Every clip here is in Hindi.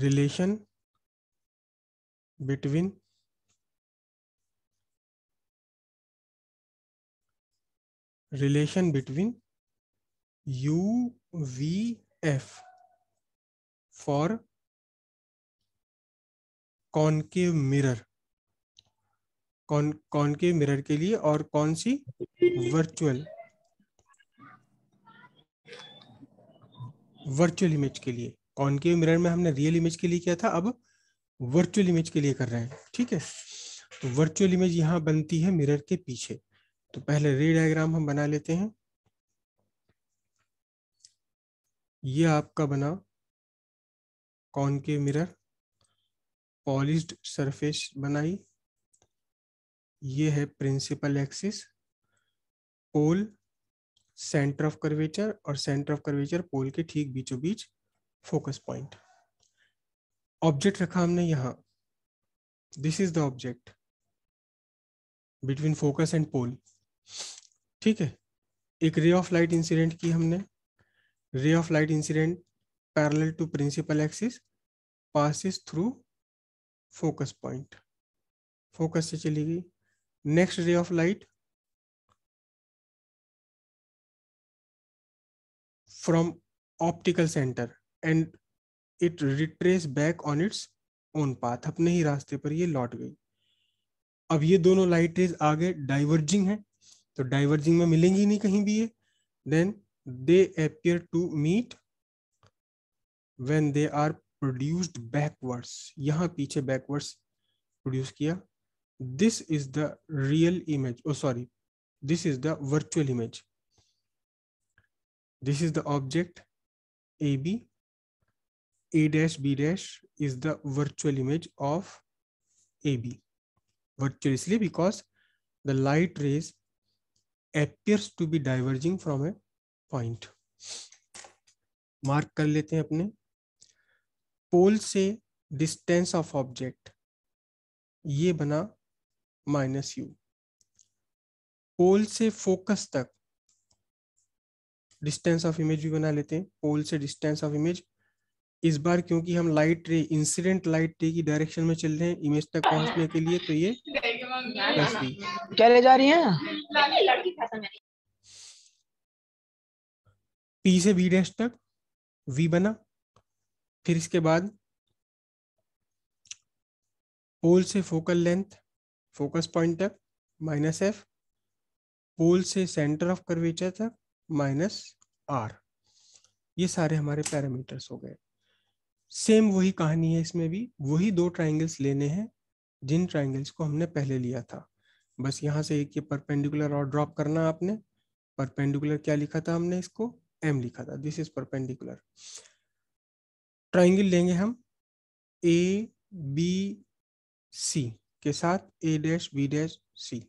relation between relation between UVF for concave mirror कौन के मिरर के लिए और कौन सी वर्चुअल वर्चुअल इमेज के लिए कॉनकेव मिरर में हमने रियल इमेज के लिए किया था अब वर्चुअल इमेज के लिए कर रहे हैं ठीक है तो वर्चुअल इमेज यहाँ बनती है मिरर के पीछे तो पहले रे डायग्राम हम बना लेते हैं ये आपका बना कॉनकेव मिरर पॉलिश सरफेस बनाई ये है principal axis pole centre of curvature और सेंटर ऑफ कर्वेचर पोल के ठीक बीचों बीच फोकस पॉइंट ऑब्जेक्ट रखा हमने यहाँ this is the object between focus and pole ठीक है एक रे ऑफ लाइट इंसिडेंट की हमने ray of light incident parallel to principal axis passes through focus point focus से चली गई next ray of light from optical centre and it retrace back on its own path अपने ही रास्ते पर ये लौट गई अब ये दोनों लाइट रेज आगे डाइवर्जिंग है तो डाइवर्जिंग में मिलेंगी नहीं कहीं भी ये then they appear to meet when they are produced backwards यहाँ पीछे बैकवर्ड्स प्रोड्यूस किया this is the real image oh sorry this is the virtual image is the object A B a dash b dash is the virtual image of ab virtually because the light rays appears to be diverging from a point mark kar lete hain apne pole se distance of object ye bana minus u pole से फोकस तक डिस्टेंस ऑफ इमेज भी बना लेते हैं पोल से डिस्टेंस ऑफ इमेज इस बार क्योंकि हम लाइट रे इंसिडेंट लाइट रे की डायरेक्शन में चल रहे हैं इमेज तक पहुंचने के लिए तो ये प्लस क्या ले जा रही है पी से बी डैश तक वी बना फिर इसके बाद पोल से फोकल लेंथ फोकस पॉइंट तक माइनस एफ पोल से सेंटर ऑफ कर्वेचर तक माइनस आर ये सारे हमारे पैरामीटर्स हो गए सेम वही कहानी है इसमें भी वही दो ट्राइंगल्स लेने हैं जिन ट्राइंगल्स को हमने पहले लिया था बस यहाँ से एक ये परपेंडिकुलर और ड्रॉप करना आपने परपेंडिकुलर क्या लिखा था हमने इसको एम लिखा था दिस इज परपेंडिकुलर ट्राइंगल लेंगे हम ए बी सी के साथ A dash B dash C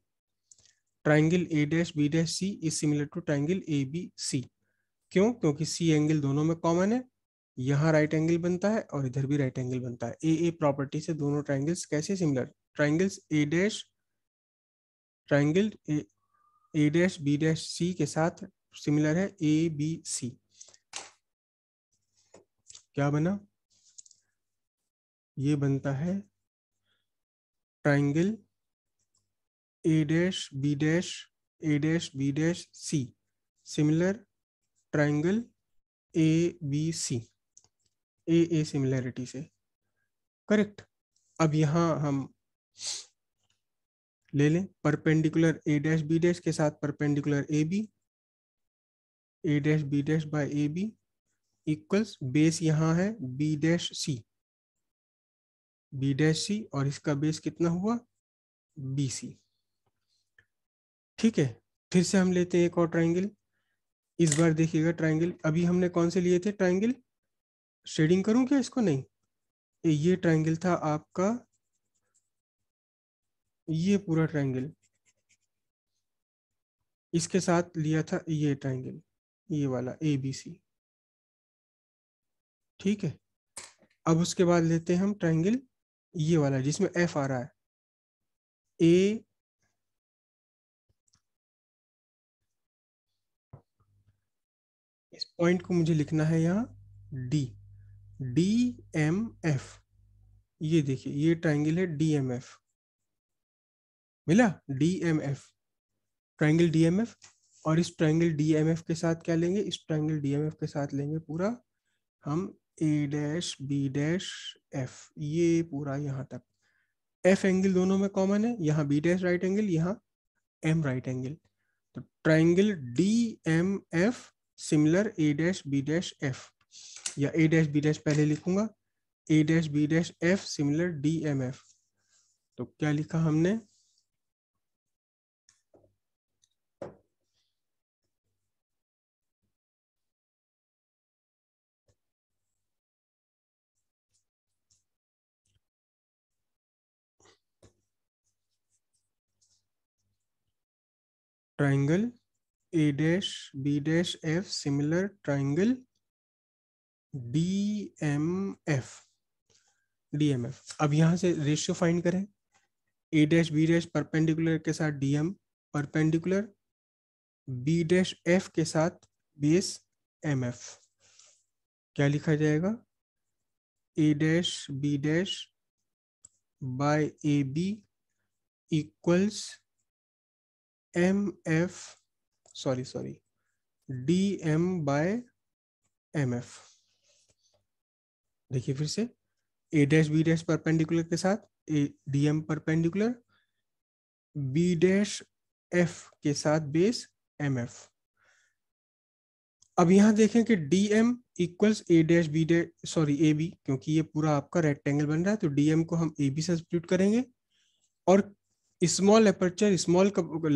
triangle A dash B dash C is similar to triangle A B C क्यों क्योंकि सी एंगल दोनों में कॉमन है यहाँ राइट एंगल बनता है और इधर भी राइट एंगल बनता है ए ए प्रॉपर्टी से दोनों ट्राइंगल्स कैसे similar triangles A dash triangle A dash B dash C के साथ सिमिलर है ए बी सी क्या बना ये बनता है triangle A dash B dash A dash B dash C similar triangle A B C A A similarity से करेक्ट अब यहाँ हम ले लें perpendicular A dash B dash के साथ perpendicular A B A dash B dash by A B equals base यहाँ है B dash C B dash C और इसका बेस कितना हुआ बी सी ठीक है फिर से हम लेते हैं एक और ट्राइंगल इस बार देखिएगा ट्राइंगल अभी हमने कौन से लिए थे ट्राइंगल शेडिंग करूं क्या इसको नहीं ये ट्रायंगल था आपका ये पूरा ट्रायंगल इसके साथ लिया था ये ट्रायंगल ये वाला ए बी सी ठीक है अब उसके बाद लेते हैं हम ट्रायंगल ये वाला जिसमें एफ आ रहा है ए इस पॉइंट को मुझे लिखना है यहाँ डी डी एम एफ ये देखिए ये ट्राइंगल है डी एम एफ मिला D M F triangle D M F और इस ट्राइंगल डी एम एफ के साथ क्या लेंगे इस ट्राइंगल डी एम एफ के साथ लेंगे पूरा हम A dash B dash F ये पूरा यहाँ तक एफ एंगल दोनों में कॉमन है यहाँ बी डैश राइट एंगल यहाँ एम राइट एंगल तो triangle D M F similar A dash B dash F या ए डैश बी डैश पहले लिखूंगा A dash B dash F similar D M F तो क्या लिखा हमने triangle A dash B dash F similar triangle D M F D M F अब यहाँ से रेशियो फाइंड करें A dash B dash perpendicular के साथ D M perpendicular B dash F के साथ बेस एम एफ क्या लिखा जाएगा A dash B dash by A B equals M F sorry sorry D M by M F देखिए फिर से A dash B dash perpendicular के साथ A D M perpendicular B dash F के साथ बेस एम एफ अब यहां देखें कि D M equals A dash B dash sorry A B क्योंकि ये पूरा आपका रेक्टेंगल बन रहा है तो डी एम को हम ए बी सब्सिट्यूट करेंगे और small aperture small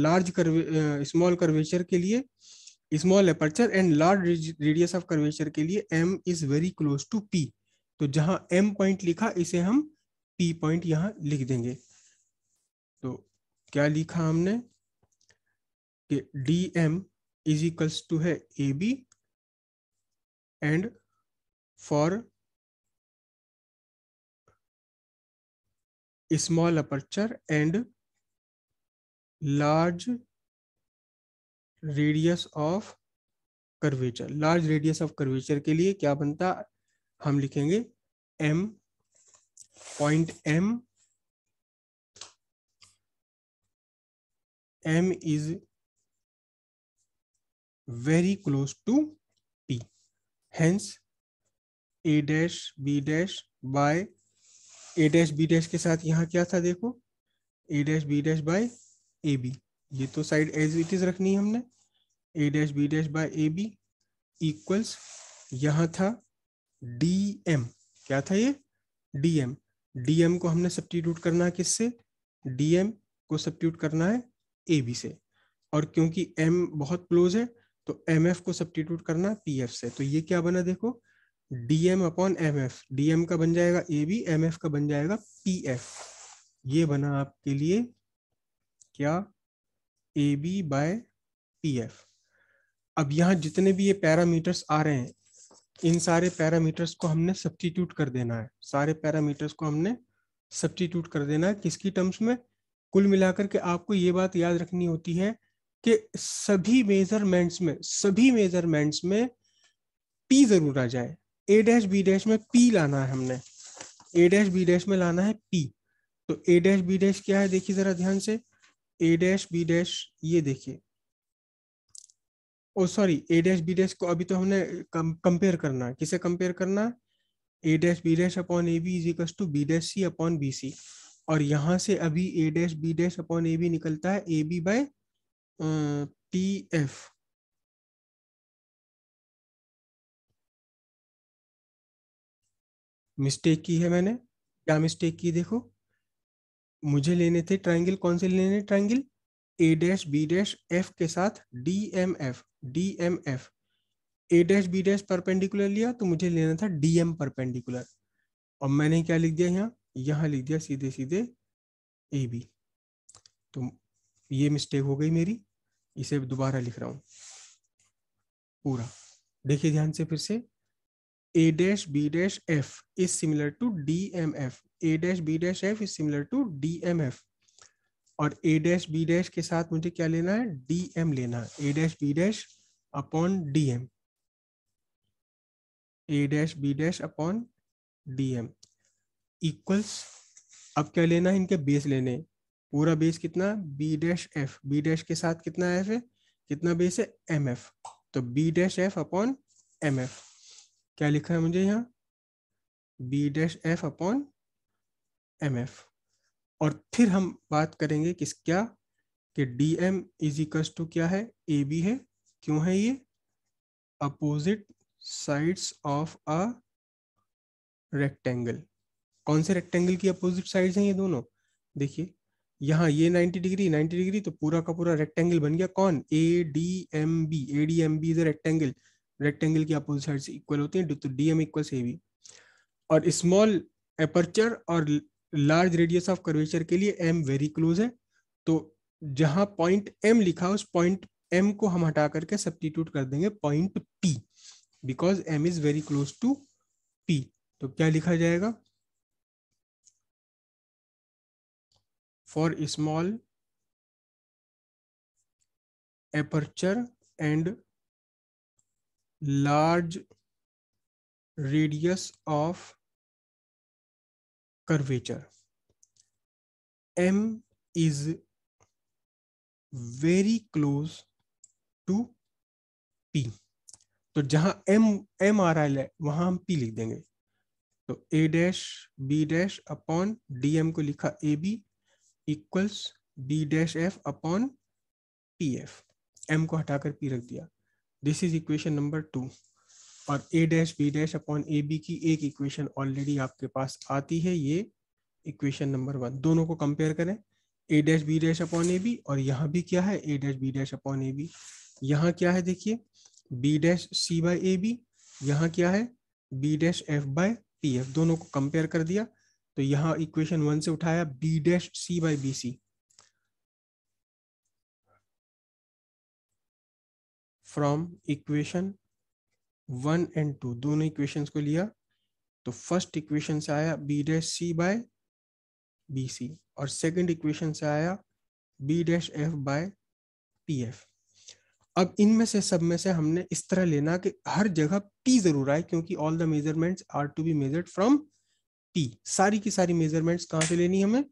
large curve small curvature के लिए small aperture and large radius of curvature के लिए M is very close to P तो जहां एम पॉइंट लिखा इसे हम पी पॉइंट यहां लिख देंगे तो क्या लिखा हमने कि D M is equals to है A B and for small aperture and large radius of curvature large radius of curvature के लिए क्या बनता हम लिखेंगे M point M M is very close to P hence A dash B dash by A dash B dash के साथ यहां क्या था देखो A dash B dash by A B ये तो साइड एज इट इज रखनी है हमने A dash B dash by A B equals यहां था डी एम क्या था ये डी एम डी एम को हमने सब्टीट्यूट करना है किससे डी एम को सब्टीट्यूट करना है ए बी से और क्योंकि एम बहुत क्लोज है तो एम एफ को सब्टीट्यूट करना है पी एफ से तो ये क्या बना देखो D M upon M F D M का बन जाएगा ए बी एम एफ का बन जाएगा पी एफ ये बना आपके लिए क्या A B by P F अब यहाँ जितने भी ये पैरामीटर्स आ रहे हैं इन सारे पैरामीटर्स को हमने सब्सटीट्यूट कर देना है सारे पैरामीटर्स को हमने सब्सटीट्यूट कर देना है किसकी टर्म्स में कुल मिलाकर के आपको ये बात याद रखनी होती है कि सभी मेजरमेंट्स में सभी मेजरमेंट्स में पी जरूर आ जाए ए डैश बी डैश में पी लाना है हमने ए डैश बी डैश में लाना है पी तो ए डैश बी डैश क्या है देखिए जरा ध्यान से ए डैश बी डैश ये देखिए oh sorry A dash B dash को अभी तो हमने कंपेयर करना है किसे कंपेयर करना A dash B dash upon A B is equal to B dash C upon B C और यहाँ से अभी A dash B dash upon A B निकलता है A B by P F mistake की है मैंने क्या मिस्टेक की देखो मुझे लेने थे ट्राइंगल कौन से लेने triangle A dash B dash F के साथ D M F D M F A dash B dash perpendicular लिया तो मुझे लेना था डी एम परपेंडिकुलर और मैंने क्या लिख दिया यहाँ यहाँ लिख दिया सीधे सीधे ए बी तो ये मिस्टेक हो गई मेरी इसे दोबारा लिख रहा हूँ पूरा देखिए ध्यान से फिर से A dash B dash F is similar to D M F A dash B dash F is similar to D M F और ए डैश बी डैश के साथ मुझे क्या लेना है डी एम लेना है A dash B dash upon D M A dash B dash upon D M equals अब क्या लेना है इनके बेस लेने पूरा बेस कितना B dash F B dash के साथ कितना एफ है कितना बेस है एम एफ तो B dash F upon M F क्या लिखा है मुझे यहाँ B dash F upon M F और फिर हम बात करेंगे किस क्या कि D M is equals to क्या है ए बी है क्यों है ये opposite sides of a rectangle कौन से रेक्टेंगल की अपोजिट साइड्स हैं ये दोनों देखिए यहाँ ये 90 डिग्री 90 डिग्री तो पूरा का पूरा रेक्टेंगल बन गया कौन A D M B A D M B is rectangle rectangle की अपोजिट साइड इक्वल होती है तो D M equal A B और स्मॉल एपर्चर और लार्ज रेडियस ऑफ कर्वेचर के लिए एम वेरी क्लोज है तो जहां पॉइंट एम लिखा उस पॉइंट एम को हम हटा करके सब्टीट्यूट कर देंगे point P because M is very close to P तो क्या लिखा जाएगा for small aperture and large radius of curvature m is very close to p तो जहां m m आ रहा है वहां हम p लिख देंगे तो a dash b dash upon D को लिखा A B equals B dash F upon P F M को हटाकर p रख दिया this is equation number two और A dash B dash upon A B की एक इक्वेशन ऑलरेडी आपके पास आती है ये इक्वेशन नंबर वन दोनों को कंपेयर करें A dash B dash upon A B और यहाँ भी क्या है A dash B dash upon A B यहाँ क्या है देखिए B dash C by A B यहाँ क्या है B dash F by T F दोनों को कंपेयर कर दिया तो यहाँ इक्वेशन वन से उठाया B dash C by B C from equation one and two दोनों इक्वेशन को लिया तो फर्स्ट इक्वेशन से आया B dash C by B C और सेकेंड इक्वेशन से आया B dash F by P F अब इनमें से सब में से हमने इस तरह लेना कि हर जगह पी जरूर आए क्योंकि all the measurements are to be measured from P सारी की सारी मेजरमेंट्स कहाँ से लेनी हमें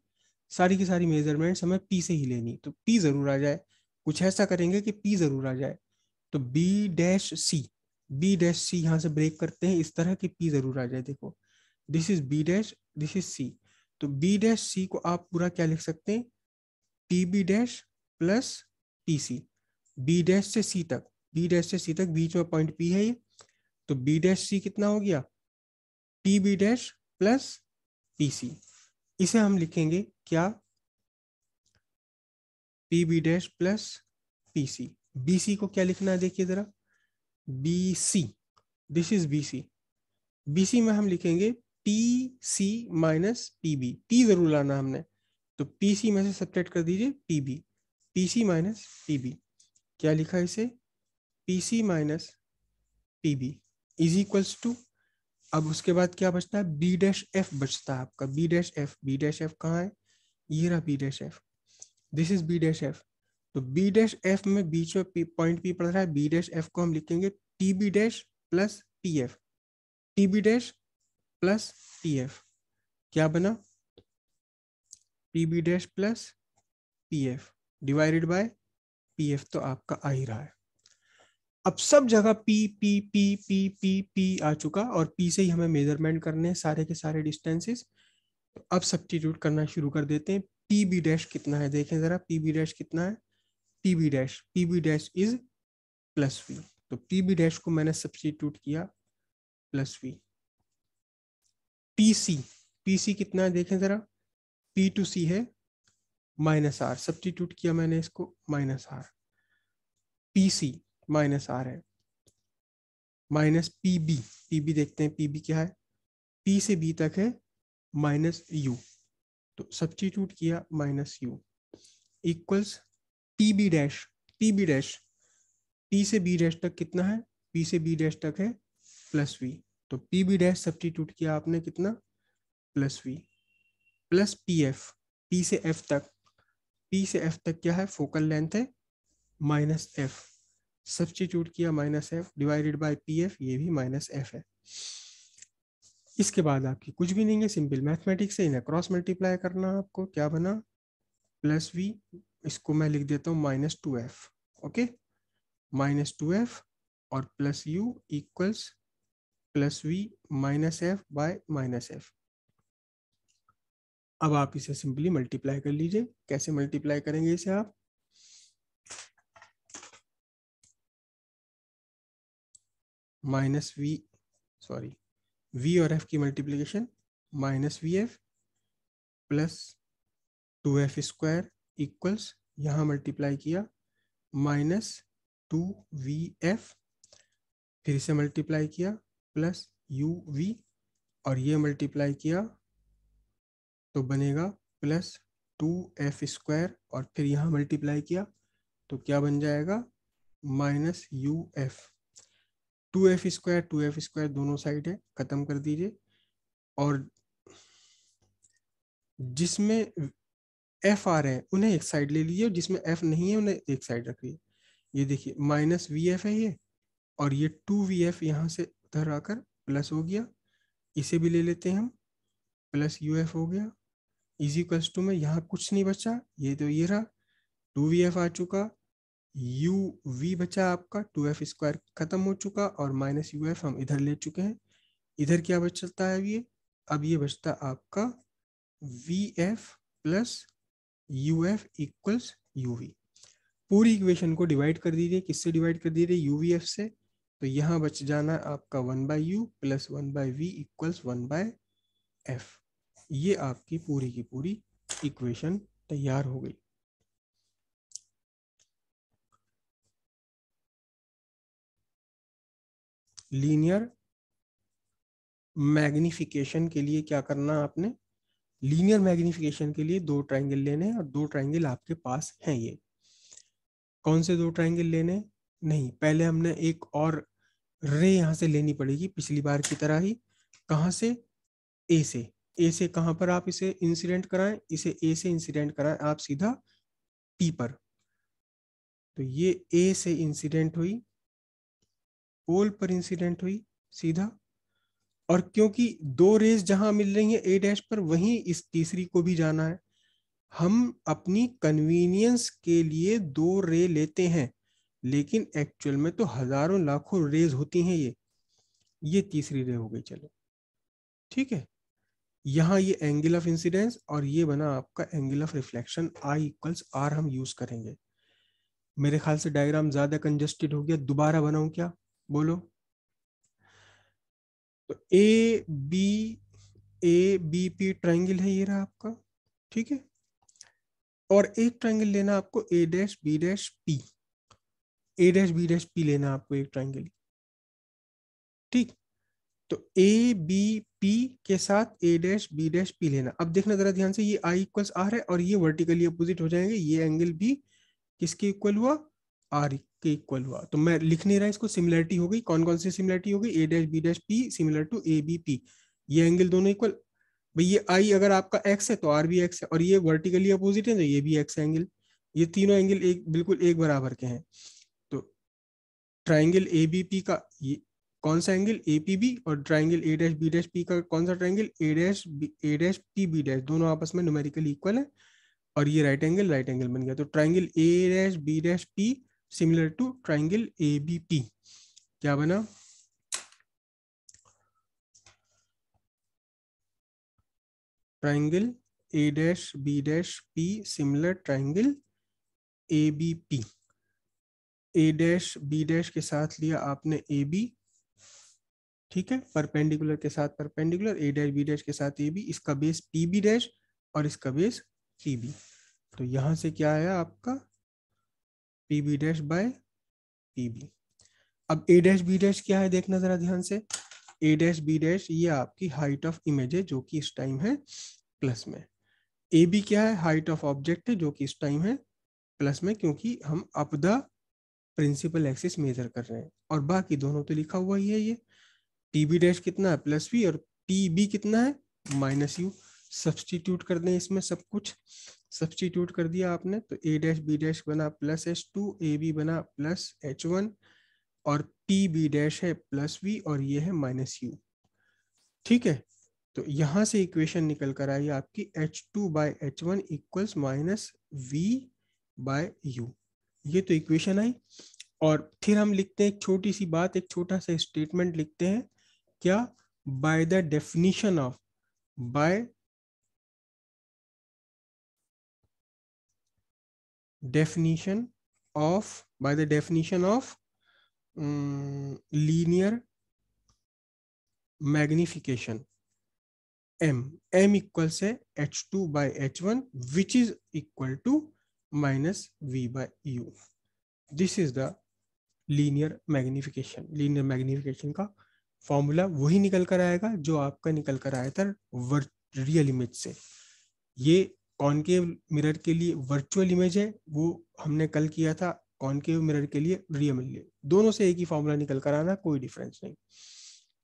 सारी की सारी मेजरमेंट्स हमें पी से ही लेनी तो पी जरूर आ जाए कुछ ऐसा करेंगे कि पी जरूर आ जाए तो B dash C B dash C यहाँ से ब्रेक करते हैं इस तरह की पी जरूर आ जाए देखो this is B dash this is C तो बी डैश सी को आप पूरा क्या लिख सकते हैं P B dash plus P C B dash से सी तक बी डैश से सी तक बीच में पॉइंट पी है ये तो बी डैश सी कितना हो गया P B dash plus P C इसे हम लिखेंगे क्या P B dash plus P C B C को क्या लिखना है देखिए जरा B C this is B C B C में हम लिखेंगे T C minus P B T जरूर लाना हमने तो पी सी में से सब्ट्रैक्ट कर दीजिए P B P C minus P B क्या लिखा इसे P C minus P B is equals to अब उसके बाद क्या बचता है बी डैश एफ बचता है आपका B dash F B dash F कहाँ है ये रहा B dash F this is B dash F तो बी डैश एफ में बीच में पॉइंट पी पड़ रहा है बी डैश एफ को हम लिखेंगे T B dash plus T F T B dash plus T F क्या बना T B dash plus P F divided by P F तो आपका आ ही रहा है अब सब जगह P P P P P P आ चुका और पी से ही हमें मेजरमेंट करने हैं सारे के सारे डिस्टेंसेस तो अब सब्सटीट्यूट करना शुरू कर देते हैं पी बी डैश कितना है देखें ज़रा पी बी डैश कितना है P B dash P B dash is plus V तो पी बी डैश को मैंने सब्सटीट्यूट किया plus V T C P C कितना है देखें जरा पी टू सी है माइनस आर सब्सटीट्यूट किया मैंने इसको minus R P C minus R है minus P B P B देखते हैं पी बी क्या है पी से बी तक है माइनस यू तो सब्सटीट्यूट किया minus U equals T B dash T B dash T से बी डैश तक कितना है पी से बी डैश तक है प्लस वी तो पी बी डैश सब्टीट्यूट किया आपने कितना plus V plus P F P से एफ तक पी से एफ तक क्या है फोकल लेंथ है माइनस एफ सब्सटीट्यूट किया minus F divided by P F ये भी माइनस एफ है इसके बाद आपकी कुछ भी नहीं है सिंपल मैथमेटिक्स से इन्हें क्रॉस मल्टीप्लाई करना आपको क्या बना प्लस वी इसको मैं लिख देता हूँ minus two F okay minus two F और plus U equals plus V minus F by minus F अब आप इसे सिंपली मल्टीप्लाई कर लीजिए कैसे मल्टीप्लाई करेंगे इसे आप माइनस वी सॉरी वी और एफ की multiplication minus V F plus two F square equals यहाँ मल्टीप्लाई किया माइनस टू वी एफ फिर इसे मल्टीप्लाई किया प्लस यू वी और ये मल्टीप्लाई किया तो बनेगा प्लस टू एफ स्क्वायर और फिर यहाँ मल्टीप्लाई किया तो क्या बन जाएगा minus U F two F square two F square दोनों साइड है ख़त्म कर दीजिए और जिसमें एफ आ रहे हैं उन्हें एक साइड ले लीजिए जिसमें एफ नहीं है उन्हें एक साइड रख लिया ये देखिए माइनस वी एफ है ये और ये टू वी एफ यहाँ से उधर आकर प्लस हो गया इसे भी ले लेते हैं हम प्लस यू एफ हो गया इजी इक्वल्स टू में यहाँ कुछ नहीं बचा ये तो ये रहा टू वी एफ आ चुका यू वी बचा आपका टू एफ स्क्वायर खत्म हो चुका और माइनस यू एफ हम इधर ले चुके हैं इधर क्या बचता है अब ये अब ये बचता आपका V F plus U F equals U V पूरी इक्वेशन को डिवाइड कर दीजिए किससे डिवाइड कर दीजिए यू वी एफ से तो यहाँ बच जाना आपका one by U plus one by V equals one by F ये आपकी पूरी की पूरी इक्वेशन तैयार हो गई लीनियर मैग्निफिकेशन के लिए क्या करना आपने लीनियर मैग्निफिकेशन के लिए दो ट्राइंगल लेने और दो ट्राइंगल आपके पास हैं ये कौन से दो ट्राइंगल लेने नहीं पहले हमने एक और रे यहाँ से लेनी पड़ेगी पिछली बार की तरह ही कहाँ से ए से ए से कहाँ पर आप इसे इंसिडेंट कराएं इसे ए से इंसिडेंट कराएं आप सीधा पी पर तो ये ए से इंसिडेंट हुई पोल पर इंसिडेंट हुई सीधा और क्योंकि दो रेस जहां मिल रही है ए डैश पर वहीं इस तीसरी को भी जाना है हम अपनी कन्वीनियंस के लिए दो रे लेते हैं लेकिन एक्चुअल में तो हजारों लाखों रेज होती हैं ये ये तीसरी रे हो गई चलो ठीक है यहाँ ये एंगल ऑफ इंसिडेंस और ये बना आपका angle of reflection I equals R हम यूज करेंगे मेरे ख्याल से डायग्राम ज्यादा कंजस्टेड हो गया दोबारा बनाऊ क्या बोलो तो A B A B P triangle है ये रहा आपका ठीक है और एक ट्राइंगल लेना आपको A dash B dash P A dash B dash P लेना आपको एक ट्राइंगल ठीक तो ए बी पी के साथ A dash B dash P लेना अब देखना जरा ध्यान से ये आई इक्वल्स आर है और ये वर्टिकली अपोजिट हो जाएंगे ये एंगल भी किसके इक्वल हुआ आर के इक्वल हुआ तो मैं लिख नहीं रहा इसको सिमिलरिटी हो गई कौन कौन सी सिमिलरिटी हो गई A dash B dash P similar to A B P ये एंगल दोनों इक्वल भाई ये आई अगर आपका एक्स है तो आर भी एक्स है और ये वर्टिकली अपोजिट है तो ये भी एक्स एंगल ये तीनों एंगल एक बिल्कुल एक बराबर के हैं तो ट्राइंगल ए बी पी का ये कौन सा एंगल ए पी बी और triangle A dash B dash P का कौन सा triangle A dash A dash P B dash दोनों आपस में न्यूमेरिकली इक्वल है और ये राइट एंगल राइट एंगल बन गया तो triangle A dash B dash P similar to triangle A B P क्या बना triangle A dash B dash P similar triangle A B P A dash B dash के साथ लिया आपने ए बी ठीक है परपेंडिकुलर के साथ perpendicular A dash B dash के साथ ए बी इसका बेस पी बी डैश और इसका बेस सी बी तो यहां से क्या आया आपका P B dash by P B अब ए डैश बी डैश क्या है देखना जरा ध्यान से ए डैश बी डैश ये आपकी हाइट ऑफ इमेज है जो कि इस टाइम है प्लस में ए बी क्या है हाइट ऑफ ऑब्जेक्ट है जो कि इस टाइम है प्लस में क्योंकि हम up the principal axis measure कर रहे हैं और बाकी दोनों तो लिखा हुआ ही है ये पी बी डैश कितना है प्लस वी और पी बी कितना है माइनस यू सब्सटीट्यूट कर दें इसमें सब कुछ सब्सटीट्यूट कर दिया आपने तो ए डैश बी डैश बना plus H two A B बना प्लस एच वन और पी बी डैश है प्लस वी और ये है माइनस यू ठीक है तो यहां से इक्वेशन निकल कर आई आपकी H two by H one equals minus V by U ये तो इक्वेशन आई और फिर हम लिखते हैं एक छोटी सी बात एक छोटा सा स्टेटमेंट लिखते हैं क्या by the definition of by definition of by the definition of um, linear magnification m m equal say h2 by h1 which is equal to minus v by u this is the linear magnification linear magnification का फॉर्मूला वही निकल कर आएगा जो आपका निकल कर आया था रियल इमेज से ये कॉनकेव मिरर के लिए वर्चुअल इमेज है वो हमने कल किया था कॉनकेव मिरर के लिए रियल दोनों से एक ही फॉर्मूला निकल कर आना कोई डिफरेंस नहीं